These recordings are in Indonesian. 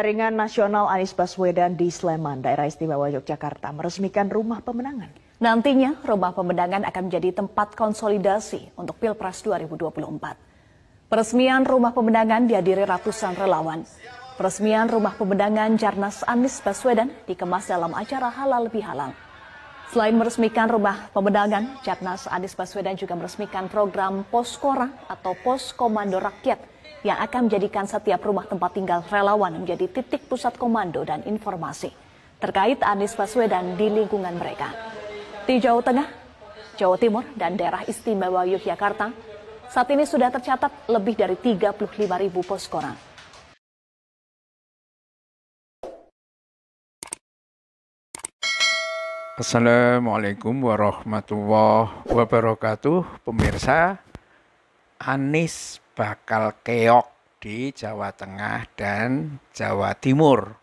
Jaringan Nasional Anies Baswedan di Sleman, Daerah Istimewa Yogyakarta, meresmikan rumah pemenangan. Nantinya, rumah pemenangan akan menjadi tempat konsolidasi untuk Pilpres 2024. Peresmian rumah pemenangan dihadiri ratusan relawan. Peresmian rumah pemenangan Jarnas Anies Baswedan dikemas dalam acara halal bihalal. Selain meresmikan rumah pemedangan, Jaknas Anies Baswedan juga meresmikan program Poskora atau Pos Komando Rakyat yang akan menjadikan setiap rumah tempat tinggal relawan menjadi titik pusat komando dan informasi terkait Anies Baswedan di lingkungan mereka. Di Jawa Tengah, Jawa Timur, dan daerah istimewa Yogyakarta, saat ini sudah tercatat lebih dari 35 ribu poskora. Assalamualaikum warahmatullahi wabarakatuh Pemirsa Anis bakal keok di Jawa Tengah dan Jawa Timur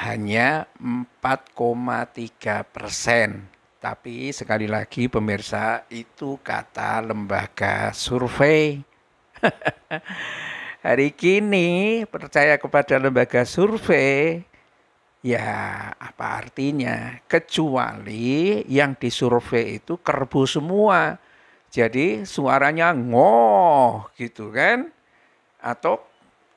Hanya 4,3 persen Tapi sekali lagi pemirsa itu kata lembaga survei Hari kini percaya kepada lembaga survei Ya, apa artinya? Kecuali yang disurvei itu kerbu semua. Jadi suaranya ngoh gitu kan. Atau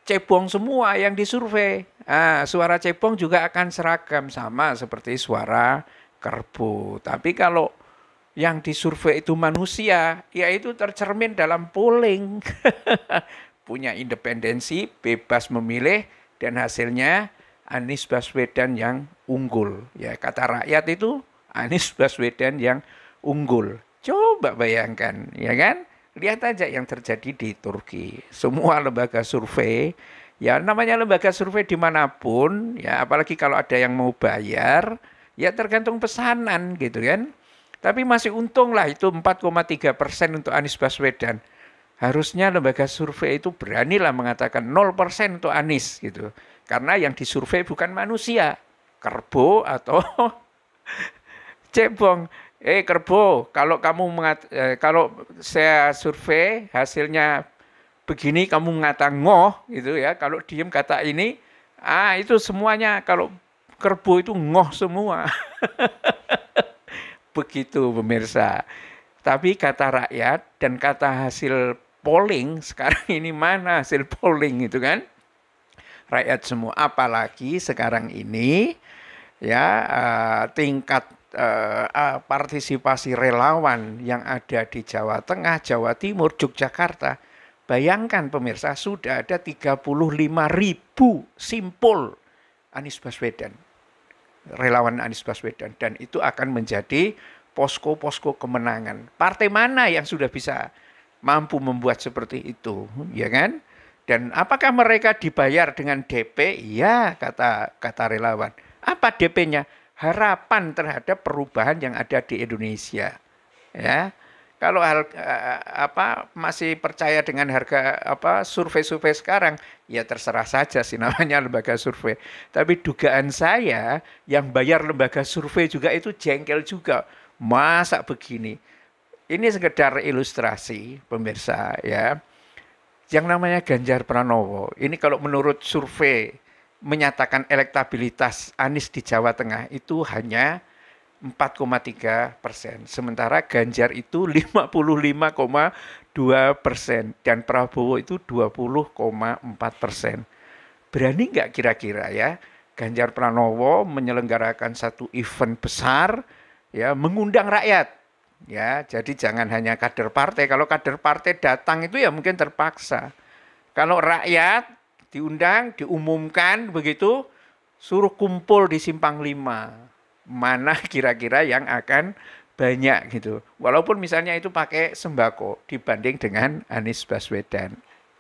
cebong semua yang disurvei. Nah, suara cebong juga akan seragam sama seperti suara kerbu. Tapi kalau yang disurvei itu manusia, yaitu tercermin dalam polling. Punya independensi, bebas memilih, dan hasilnya Anies Baswedan yang unggul. Ya, kata rakyat itu Anies Baswedan yang unggul. Coba bayangkan, ya kan? Lihat aja yang terjadi di Turki. Semua lembaga survei, ya namanya lembaga survei dimanapun, ya apalagi kalau ada yang mau bayar, ya tergantung pesanan gitu kan. Tapi masih untung lah itu 4,3 persen untuk Anies Baswedan. Harusnya lembaga survei itu beranilah mengatakan 0 persen untuk Anies gitu. Karena yang disurvei bukan manusia, kerbo atau cebong. Eh kerbo, kalau kamu mengat, eh, kalau saya survei hasilnya begini kamu ngata ngoh gitu ya. Kalau diem kata ini, ah itu semuanya kalau kerbo itu ngoh semua. Begitu pemirsa. Tapi kata rakyat dan kata hasil polling sekarang ini mana hasil polling itu kan? rakyat semua. Apalagi sekarang ini ya eh, tingkat eh, eh, partisipasi relawan yang ada di Jawa Tengah, Jawa Timur, Yogyakarta. Bayangkan pemirsa sudah ada 35 ribu simpul Anies Baswedan, relawan Anies Baswedan. Dan itu akan menjadi posko-posko kemenangan. Partai mana yang sudah bisa mampu membuat seperti itu, ya kan? Dan apakah mereka dibayar dengan DP? Iya, kata kata relawan. Apa DP-nya? Harapan terhadap perubahan yang ada di Indonesia. Ya. Kalau hal, eh, eh, apa masih percaya dengan harga apa survei-survei sekarang, ya terserah saja sih namanya lembaga survei. Tapi dugaan saya yang bayar lembaga survei juga itu jengkel juga. Masa begini? Ini sekedar ilustrasi pemirsa ya yang namanya Ganjar Pranowo ini kalau menurut survei menyatakan elektabilitas Anies di Jawa Tengah itu hanya 4,3 persen, sementara Ganjar itu 55,2 persen dan Prabowo itu 20,4 persen. Berani nggak kira-kira ya Ganjar Pranowo menyelenggarakan satu event besar ya mengundang rakyat Ya, jadi jangan hanya kader partai. Kalau kader partai datang itu ya mungkin terpaksa. Kalau rakyat diundang, diumumkan begitu, suruh kumpul di simpang lima. Mana kira-kira yang akan banyak gitu. Walaupun misalnya itu pakai sembako dibanding dengan Anies Baswedan.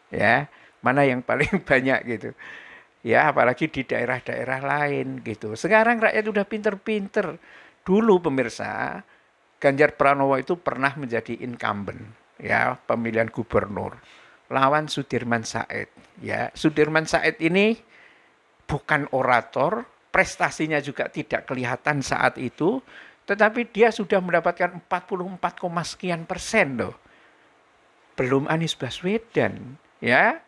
Ya, mana yang paling banyak gitu. Ya, apalagi di daerah-daerah lain gitu. Sekarang rakyat sudah pinter-pinter. Dulu pemirsa, Ganjar Pranowo itu pernah menjadi incumbent ya pemilihan gubernur lawan Sudirman Said ya Sudirman Said ini bukan orator prestasinya juga tidak kelihatan saat itu tetapi dia sudah mendapatkan 44, sekian persen loh belum Anies Baswedan ya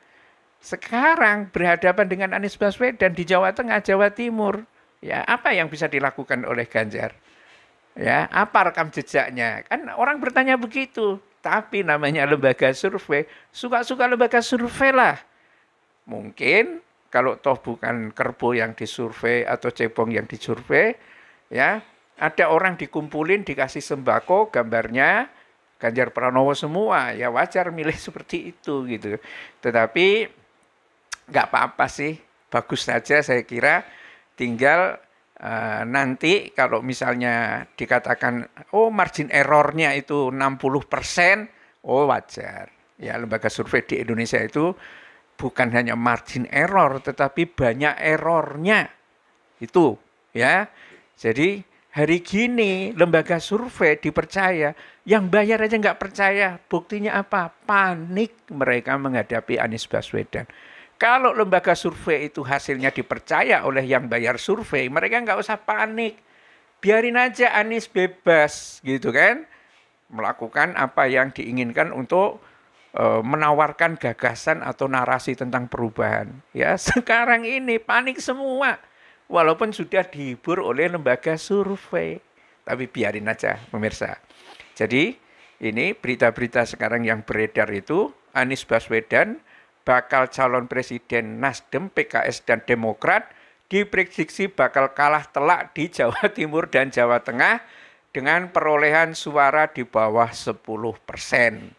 sekarang berhadapan dengan Anies Baswedan di Jawa Tengah Jawa Timur ya apa yang bisa dilakukan oleh Ganjar Ya, apa rekam jejaknya? Kan orang bertanya begitu. Tapi namanya lembaga survei, suka-suka lembaga survei lah. Mungkin kalau toh bukan kerbau yang disurvei atau cebong yang disurvei, ya ada orang dikumpulin dikasih sembako gambarnya Ganjar Pranowo semua ya wajar milih seperti itu gitu tetapi nggak apa-apa sih bagus saja saya kira tinggal Eh, nanti kalau misalnya dikatakan oh margin errornya itu 60 persen, oh wajar. Ya lembaga survei di Indonesia itu bukan hanya margin error tetapi banyak errornya itu ya. Jadi hari gini lembaga survei dipercaya, yang bayar aja nggak percaya. Buktinya apa? Panik mereka menghadapi Anies Baswedan. Kalau lembaga survei itu hasilnya dipercaya oleh yang bayar survei, mereka nggak usah panik. Biarin aja Anies bebas gitu kan. Melakukan apa yang diinginkan untuk e, menawarkan gagasan atau narasi tentang perubahan. Ya, sekarang ini panik semua. Walaupun sudah dihibur oleh lembaga survei. Tapi biarin aja pemirsa. Jadi ini berita-berita sekarang yang beredar itu Anies Baswedan bakal calon presiden Nasdem, PKS, dan Demokrat diprediksi bakal kalah telak di Jawa Timur dan Jawa Tengah dengan perolehan suara di bawah 10 persen.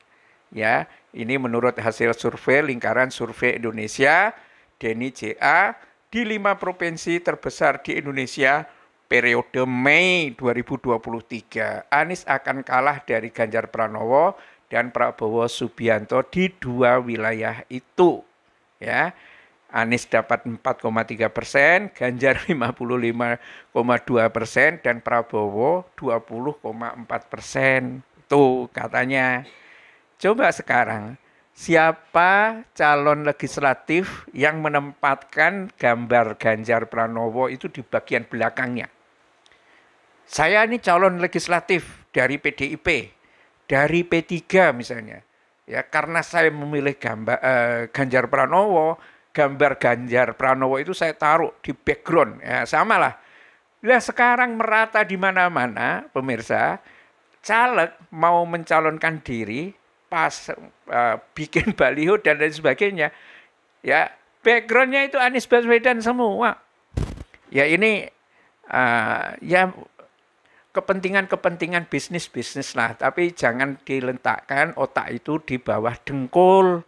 Ya, ini menurut hasil survei lingkaran survei Indonesia, Deni JA, di lima provinsi terbesar di Indonesia periode Mei 2023. Anies akan kalah dari Ganjar Pranowo dan Prabowo Subianto di dua wilayah itu. Ya, Anies dapat 4,3 persen, Ganjar 55,2 persen, dan Prabowo 20,4 persen. Itu katanya. Coba sekarang, siapa calon legislatif yang menempatkan gambar Ganjar Pranowo itu di bagian belakangnya? Saya ini calon legislatif dari PDIP dari P3 misalnya. Ya, karena saya memilih gambar eh, Ganjar Pranowo, gambar Ganjar Pranowo itu saya taruh di background. Ya, samalah. Lah sekarang merata di mana-mana, pemirsa, caleg mau mencalonkan diri pas eh, bikin baliho dan lain sebagainya ya backgroundnya itu Anies Baswedan semua ya ini uh, ya kepentingan-kepentingan bisnis-bisnis lah. Tapi jangan diletakkan otak itu di bawah dengkul.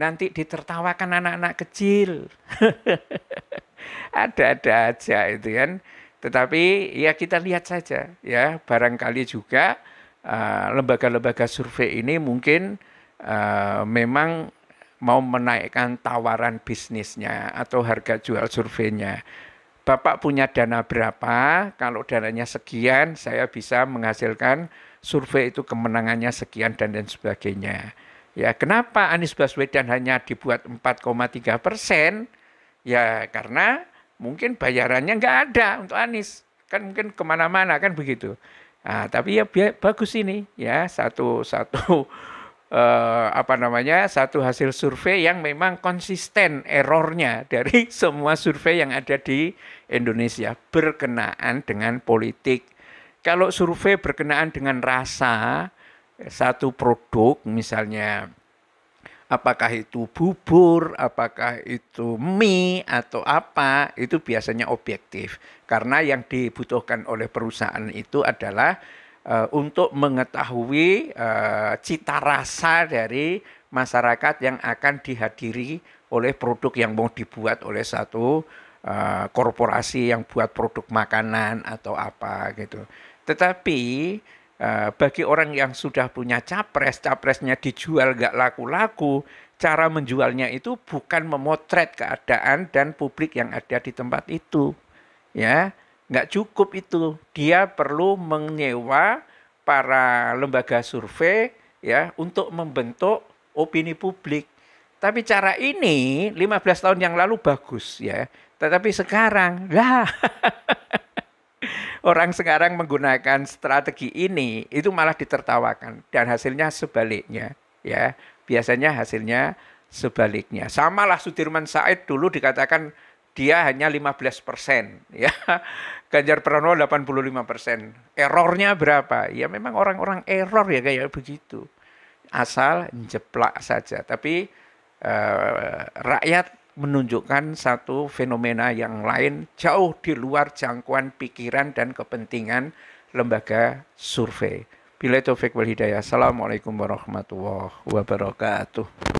Nanti ditertawakan anak-anak kecil. Ada-ada aja itu kan. Tetapi ya kita lihat saja ya. Barangkali juga eh, lembaga-lembaga survei ini mungkin uh, memang mau menaikkan tawaran bisnisnya atau harga jual surveinya. Bapak punya dana berapa, kalau dananya sekian, saya bisa menghasilkan survei itu kemenangannya sekian dan lain sebagainya. Ya, kenapa Anies Baswedan hanya dibuat 4,3 persen? Ya, karena mungkin bayarannya nggak ada untuk Anies. Kan mungkin kemana-mana kan begitu. Nah, tapi ya bagus ini ya satu satu eh, apa namanya satu hasil survei yang memang konsisten errornya dari semua survei yang ada di Indonesia berkenaan dengan politik. Kalau survei berkenaan dengan rasa satu produk misalnya apakah itu bubur, apakah itu mie atau apa, itu biasanya objektif. Karena yang dibutuhkan oleh perusahaan itu adalah Eh, untuk mengetahui uh, cita rasa dari masyarakat yang akan dihadiri oleh produk yang mau dibuat oleh satu uh, korporasi yang buat produk makanan atau apa gitu. Tetapi uh, bagi orang yang sudah punya capres, capresnya dijual gak laku-laku, cara menjualnya itu bukan memotret keadaan dan publik yang ada di tempat itu, ya nggak cukup itu. Dia perlu menyewa para lembaga survei ya untuk membentuk opini publik. Tapi cara ini 15 tahun yang lalu bagus ya. Tetapi sekarang lah orang sekarang menggunakan strategi ini itu malah ditertawakan dan hasilnya sebaliknya ya. Biasanya hasilnya sebaliknya. Samalah Sudirman Said dulu dikatakan dia hanya 15 persen. Ya. Ganjar Pranowo 85 persen. Errornya berapa? Ya memang orang-orang error ya kayak begitu. Asal jeplak saja. Tapi eh, rakyat menunjukkan satu fenomena yang lain jauh di luar jangkauan pikiran dan kepentingan lembaga survei. Bila wal Hidayah. Assalamualaikum warahmatullahi wabarakatuh.